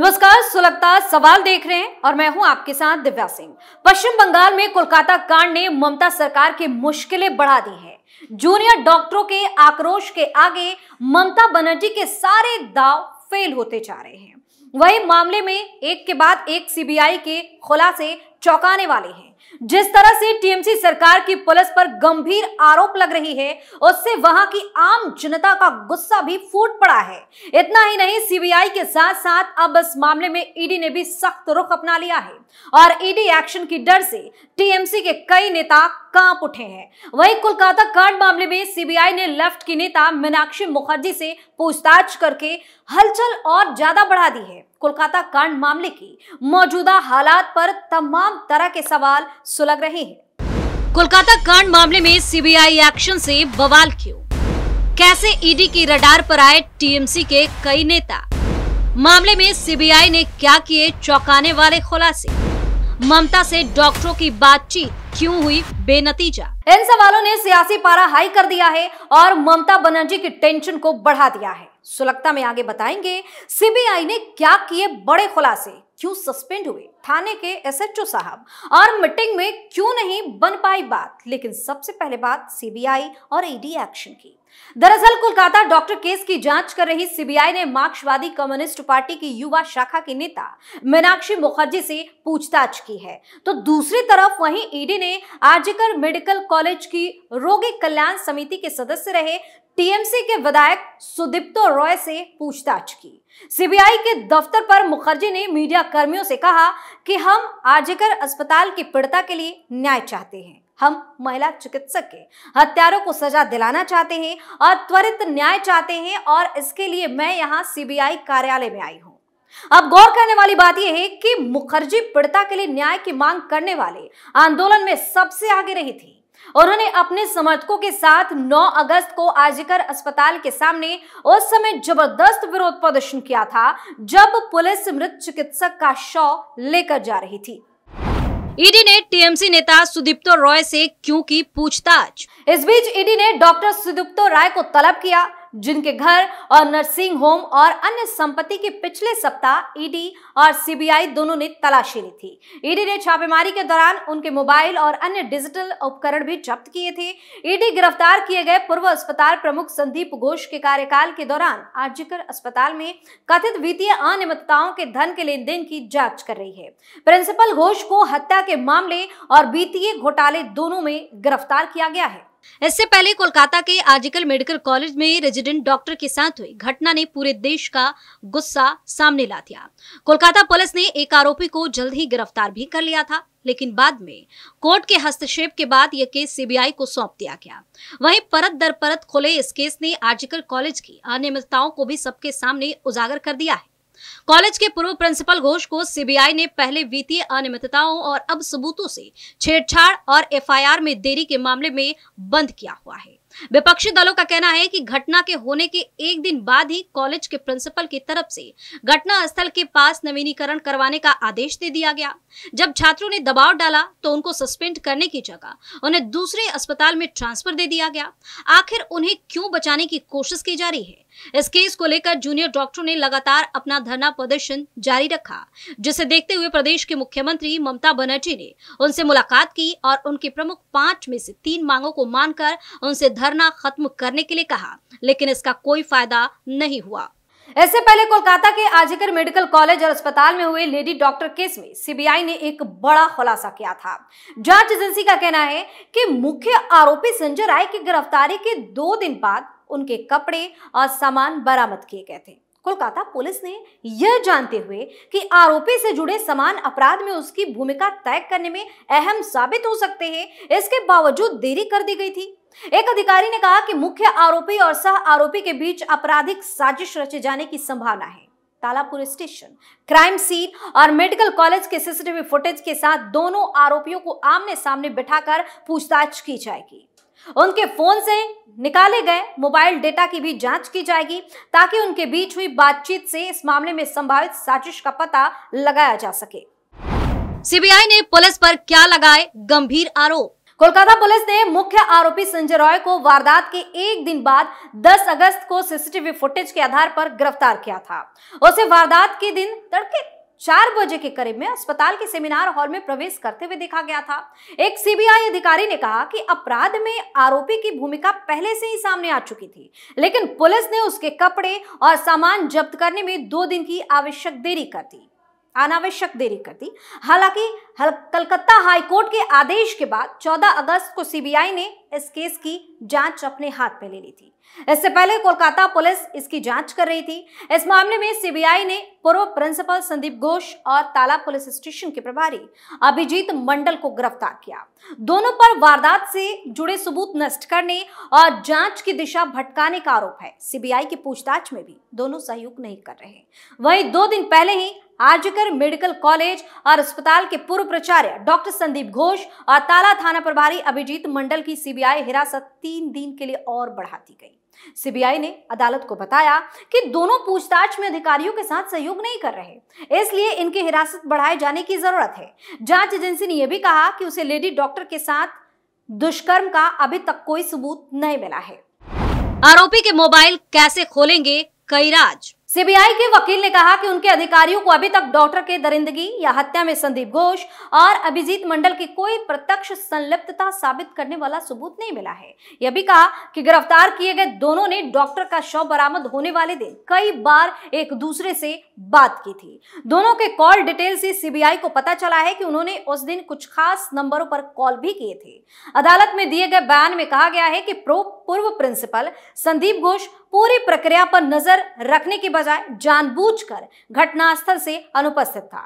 नमस्कार सुलगता सवाल देख रहे हैं और मैं हूं आपके साथ दिव्या सिंह पश्चिम बंगाल में कोलकाता कांड ने ममता सरकार की मुश्किलें बढ़ा दी हैं। जूनियर डॉक्टरों के आक्रोश के आगे ममता बनर्जी के सारे दाव फेल होते जा रहे हैं वही मामले में एक के बाद एक सीबीआई के खुलासे चौंकाने वाले हैं जिस तरह से टीएमसी सरकार की पुलिस पर गंभीर आरोप लग रही है उससे वहां की आम जनता का गुस्सा भी फूट पड़ा है इतना ही नहीं सीबीआई के साथ साथ अब इस मामले में ईडी ने भी सख्त रुख अपना लिया है और ईडी एक्शन की डर से टीएमसी के कई नेता कांप उठे हैं वही कोलकाता कांड मामले में सीबीआई ने लेफ्ट की नेता मीनाक्षी मुखर्जी से पूछताछ करके हलचल और ज्यादा बढ़ा दी है कोलकाता कांड मामले की मौजूदा हालात पर तमाम तरह के सवाल सुलग रहे हैं कोलकाता कांड मामले में सीबीआई एक्शन से बवाल क्यों कैसे ईडी की रडार पर आए टीएमसी के कई नेता मामले में सीबीआई ने क्या किए चौंकाने वाले खुलासे ममता से डॉक्टरों की बातचीत क्यों हुई बेनतीजा इन सवालों ने सियासी पारा हाई कर दिया है और ममता बनर्जी की टेंशन को बढ़ा दिया है सुलगता में आगे बताएंगे सीबीआई ने क्या किए बड़े खुलासे क्यों सस्पेंड हुए थाने के एसएचओ साहब और मीटिंग में क्यों नहीं बन पाई बात लेकिन सबसे पहले बात सीबीआई और ईडी एक्शन की दरअसल कोलकाता डॉक्टर केस की जांच कर रही सीबीआई ने मार्क्सवादी कम्युनिस्ट पार्टी की युवा शाखा की नेता मीनाक्षी मुखर्जी से पूछताछ की है तो दूसरी तरफ वहीं ईडी e ने आजकर मेडिकल कॉलेज की रोगी कल्याण समिति के सदस्य रहे टीएमसी के विधायक सुदीप्तो रॉय से पूछताछ की सीबीआई के दफ्तर पर मुखर्जी ने मीडिया कर्मियों से कहा कि हम आजकर अस्पताल की पीड़िता के लिए न्याय चाहते हैं हम महिला चिकित्सक के हत्यारों को सजा दिलाना चाहते हैं और त्वरित न्याय चाहते हैं और इसके लिए मैं यहाँ सीबीआई कार्यालय में आई हूँ अब गौर करने वाली बात यह है कि मुखर्जी पीड़िता के लिए न्याय की मांग करने वाले आंदोलन में सबसे आगे रही थी और उन्हें अपने समर्थकों के साथ 9 अगस्त को आजिकर अस्पताल के सामने उस समय जबरदस्त विरोध प्रदर्शन किया था जब पुलिस मृत चिकित्सक का शव लेकर जा रही थी ईडी ने टीएमसी नेता सुदीप्तो रॉय से क्यों की पूछताछ इस बीच ईडी ने डॉक्टर सुदीप्तो राय को तलब किया जिनके घर और नर्सिंग होम और अन्य संपत्ति के पिछले सप्ताह ईडी e और सीबीआई दोनों ने तलाशी ली थी ईडी e ने छापेमारी के दौरान उनके मोबाइल और अन्य डिजिटल उपकरण भी जब्त किए थे ईडी e गिरफ्तार किए गए पूर्व अस्पताल प्रमुख संदीप घोष के कार्यकाल के दौरान आरजीकर अस्पताल में कथित वित्तीय अनियमितताओं के धन के लेन देन की जांच कर रही है प्रिंसिपल घोष को हत्या के मामले और वित्तीय घोटाले दोनों में गिरफ्तार किया गया है इससे पहले कोलकाता के आर्जिकल मेडिकल कॉलेज में रेजिडेंट डॉक्टर के साथ हुई घटना ने पूरे देश का गुस्सा सामने ला दिया कोलकाता पुलिस ने एक आरोपी को जल्द ही गिरफ्तार भी कर लिया था लेकिन बाद में कोर्ट के हस्तक्षेप के बाद यह केस सीबीआई को सौंप दिया गया वहीं परत दर परत खुले इस केस ने आर्जिकल कॉलेज की अनियमितताओं को भी सबके सामने उजागर कर दिया है कॉलेज के पूर्व प्रिंसिपल घोष को सीबीआई ने पहले वित्तीय अनियमितताओं और अब सबूतों से छेड़छाड़ और एफआईआर में देरी के मामले में बंद किया हुआ है विपक्षी दलों का कहना है कि घटना के होने के एक दिन बाद ही कॉलेज के प्रिंसिपल की तरफ से घटना स्थल के पास नवीनीकरण करवाने का आदेश दे दिया गया जब छात्रों ने दबाव डाला तो उनको सस्पेंड करने की जगह उन्हें दूसरे अस्पताल में ट्रांसफर दे दिया गया आखिर उन्हें क्यों बचाने की कोशिश की जा रही है इस केस को लेकर जूनियर डॉक्टरों ने लगातार अपना धरना प्रदर्शन जारी रखा जिसे देखते हुए प्रदेश के मुख्यमंत्री ममता बनर्जी ने उनसे मुलाकात की और उनकी प्रमुख पांच में से तीन मांगों को मानकर उनसे धरना खत्म करने के लिए कहा लेकिन इसका कोई फायदा नहीं हुआ इससे पहले कोलकाता के आजिकर मेडिकल कॉलेज और अस्पताल में हुए लेडी डॉक्टर केस में सीबीआई ने एक बड़ा खुलासा किया था जांच एजेंसी का कहना है कि मुख्य आरोपी संजय राय की गिरफ्तारी के दो दिन बाद उनके कपड़े और सामान बरामद किए गए थे कोलकाता पुलिस ने यह जानते हुए कि आरोपी से जुड़े समान अपराध में उसकी भूमिका तय करने में अहम साबित हो सकते हैं इसके बावजूद देरी कर दी गई थी एक अधिकारी ने कहा कि मुख्य आरोपी और सह आरोपी के बीच आपराधिक साजिश रचे जाने की संभावना है तालापुर स्टेशन क्राइम सीन और मेडिकल कॉलेज के सीसीटीवी फुटेज के साथ दोनों आरोपियों को आमने सामने बिठाकर पूछताछ की जाएगी उनके फोन से निकाले गए मोबाइल डेटा की भी जांच की जाएगी ताकि उनके बीच हुई बातचीत से इस मामले में संभावित साजिश का पता लगाया जा सके सीबीआई ने पुलिस पर क्या लगाए गंभीर आरोप कोलकाता पुलिस ने मुख्य आरोपी संजय रॉय को वारदात के एक दिन बाद 10 अगस्त को सीसीटीवी फुटेज के आधार पर गिरफ्तार किया था उसे वारदात के दिन तड़के चार बजे के करीब में अस्पताल के सेमिनार हॉल में प्रवेश करते हुए देखा गया था एक सीबीआई अधिकारी ने कहा कि अपराध में आरोपी की भूमिका पहले से ही सामने आ चुकी थी लेकिन पुलिस ने उसके कपड़े और सामान जब्त करने में दो दिन की आवश्यक देरी कर दी अनावश्यक देरी कर दी हालांकि कलकत्ता हाईकोर्ट के आदेश के बाद 14 अगस्त को सीबीआई ने इस केस की जांच अपने हाथ में ले ली थी इससे पहले कोलकाता पुलिस इसकी जांच कर रही थी इस मामले में सीबीआई ने पूर्व प्रिंसिपल संदीप घोष और ताला पुलिस स्टेशन के प्रभारी अभिजीत मंडल को गिरफ्तार किया दोनों पर वारदात से जुड़े सबूत नष्ट करने और जांच की दिशा भटकाने का आरोप है सीबीआई की पूछताछ में भी दोनों सहयोग नहीं कर रहे वही दो दिन पहले ही आजकर मेडिकल कॉलेज और अस्पताल के पूर्व पूर्व प्राचार्य डॉक्टर संदीप घोष और ताला थाना प्रभारी अभिजीत मंडल की सीबीआई हिरासत तीन दिन के लिए और बढ़ा दी गई सीबीआई ने अदालत को बताया कि दोनों पूछताछ में अधिकारियों के साथ सहयोग नहीं कर रहे इसलिए इनकी हिरासत बढ़ाए जाने की जरूरत है जांच एजेंसी ने यह भी कहा कि उसे लेडी डॉक्टर के साथ दुष्कर्म का अभी तक कोई सबूत नहीं मिला है आरोपी के मोबाइल कैसे खोलेंगे कई राज्य सीबीआई के वकील ने कहा कि उनके अधिकारियों को अभी तक डॉक्टर के दरिंदगी या हत्या में संदीप घोष और अभिजीत मंडल की कोई प्रत्यक्ष संलिप्तता साबित करने वाला सबूत नहीं मिला है यह भी कहा कि गिरफ्तार किए गए दोनों ने डॉक्टर का शव बरामद होने वाले दिन कई बार एक दूसरे से बात की थी दोनों के कॉल डिटेल से सीबीआई को पता चला है कि उन्होंने उस दिन कुछ खास नंबरों पर कॉल भी किए थे अदालत में दिए गए बयान में कहा गया है कि पूर्व प्रिंसिपल संदीप घोष पूरी प्रक्रिया पर नजर रखने के बजाय जानबूझकर घटनास्थल से अनुपस्थित था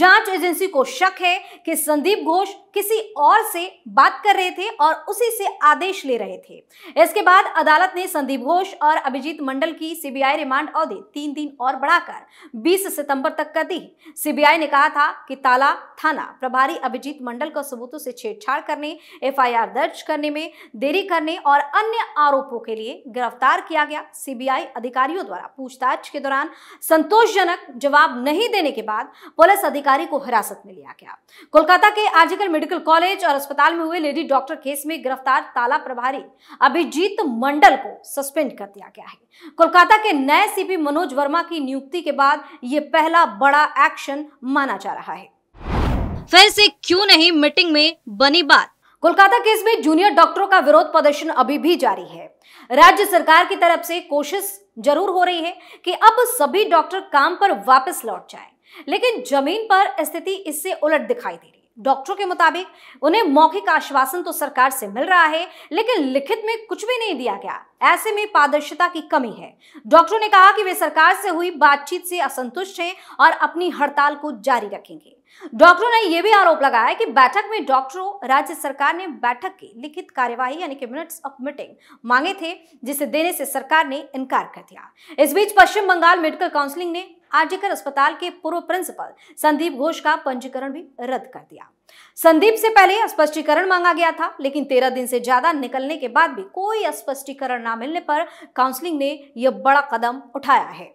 जांच एजेंसी को शक है कि संदीप घोष किसी और से बात कर रहे थे और उसी से आदेश ले रहे थे इसके बाद अदालत ने संदीप घोष और अभिजीत मंडल की सीबीआई रिमांड अवधि तीन दिन और बढ़ाकर 20 सितंबर तक कर दी सीबीआई ने कहा था कि ताला थाना प्रभारी अभिजीत मंडल को सबूतों से छेड़छाड़ करने एफ दर्ज करने में देरी करने और अन्य आरोपों के लिए गिरफ्तार किया गया सीबीआई अधिकारियों द्वारा पूछताछ के दौरान संतोषजनक जवाब नहीं देने के बाद पुलिस अधिकारी को हिरासत में लिया गया कोलकाता के आर्जिकल मेडिकल कॉलेज और अस्पताल में हुए लेडी डॉक्टर केस में गिरफ्तार ताला प्रभारी अभिजीत मंडल को सस्पेंड कर दिया गया है कोलकाता के नए सीपी मनोज वर्मा की नियुक्ति के बाद यह पहला बड़ा एक्शन माना जा रहा है फिर से क्यों नहीं मीटिंग में बनी बात कोलकाता केस में जूनियर डॉक्टरों का विरोध प्रदर्शन अभी भी जारी है राज्य सरकार की तरफ से कोशिश जरूर हो रही है कि अब सभी डॉक्टर काम पर वापस लौट जाएं, लेकिन जमीन पर स्थिति इससे उलट दिखाई दे डॉक्टरों के मुताबिक उन्हें मौखिक आश्वासन तो सरकार से मिल रहा है लेकिन लिखित में कुछ भी नहीं दिया गया ऐसे में पारदर्शिता की कमी है डॉक्टरों ने कहा कि वे सरकार से हुई बातचीत से असंतुष्ट हैं और अपनी हड़ताल को जारी रखेंगे डॉक्टरों ने यह भी आरोप लगाया कि बैठक में डॉक्टरों राज्य सरकार ने बैठक की लिखित कार्यवाही यानी कि मिनट्स ऑफ मीटिंग मांगे थे जिसे देने से सरकार ने इनकार कर दिया इस बीच पश्चिम बंगाल मेडिकल काउंसिलिंग ने आरजीकर अस्पताल के पूर्व प्रिंसिपल संदीप घोष का पंजीकरण भी रद्द कर दिया संदीप से पहले स्पष्टीकरण मांगा गया था लेकिन तेरह दिन से ज्यादा निकलने के बाद भी कोई स्पष्टीकरण न मिलने पर काउंसलिंग ने यह बड़ा कदम उठाया है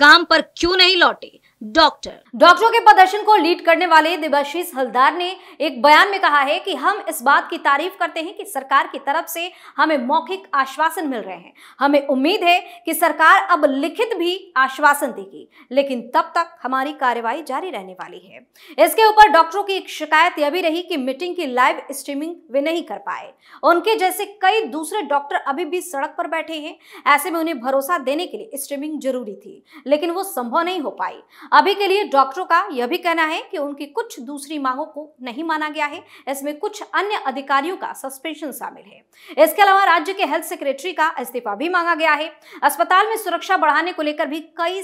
काम पर क्यों नहीं लौटे डॉक्टर डॉक्टरों के प्रदर्शन को लीड करने वाले देवाशीष हलदार ने एक बयान में कहा है कि हम इस बात की तारीफ करते हैं कि सरकार की तरफ से हमें मौखिक आश्वासन मिल रहे हैं हमें उम्मीद है कि सरकार अब लिखित भी आश्वासन देगी लेकिन तब तक हमारी कार्यवाही जारी रहने वाली है इसके ऊपर डॉक्टरों की एक शिकायत यह भी रही कि मीटिंग की लाइव स्ट्रीमिंग वे नहीं कर पाए उनके जैसे कई दूसरे डॉक्टर अभी भी सड़क पर बैठे हैं ऐसे में उन्हें भरोसा देने के लिए स्ट्रीमिंग जरूरी थी लेकिन वो संभव नहीं हो पाई अभी के लिए डॉक्टरों का यह भी कहना है कि उनकी कुछ दूसरी मांगों को नहीं माना गया है इसमें कुछ अन्य अधिकारियों का सस्पेंशन शामिल है इसके अलावा राज्य के हेल्थ सेक्रेटरी का इस्तीफा भी मांगा गया है अस्पताल में सुरक्षा बढ़ाने को लेकर भी कई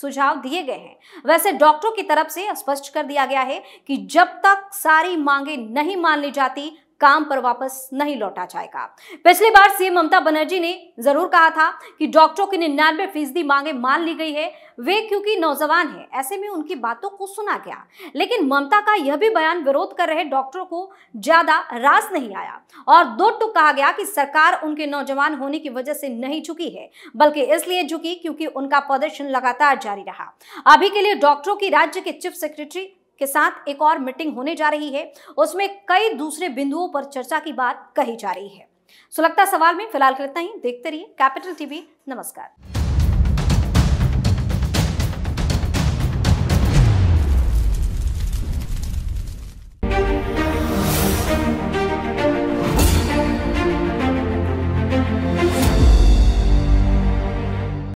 सुझाव दिए गए हैं वैसे डॉक्टरों की तरफ से स्पष्ट कर दिया गया है कि जब तक सारी मांगे नहीं मान ली जाती काम पर वापस नहीं लौटा जाएगा पिछली बार सीएम ममता बनर्जी ने जरूर कहा था कि डॉक्टरों की निन्यानवे फीसदी मांगे मान ली गई है वे क्योंकि नौजवान हैं ऐसे में उनकी बातों को सुना गया लेकिन ममता का यह भी बयान विरोध कर रहे डॉक्टरों को ज्यादा रास नहीं आया और दो टुक कहा गया कि सरकार उनके नौजवान होने की वजह से नहीं झुकी है बल्कि इसलिए झुकी क्योंकि उनका प्रदर्शन लगातार जारी रहा अभी के लिए डॉक्टरों की राज्य के चीफ सेक्रेटरी के साथ एक और मीटिंग होने जा रही है उसमें कई दूसरे बिंदुओं पर चर्चा की बात कही जा रही है सुलगता सवाल में फिलहाल इतना ही देखते रहिए कैपिटल टीवी नमस्कार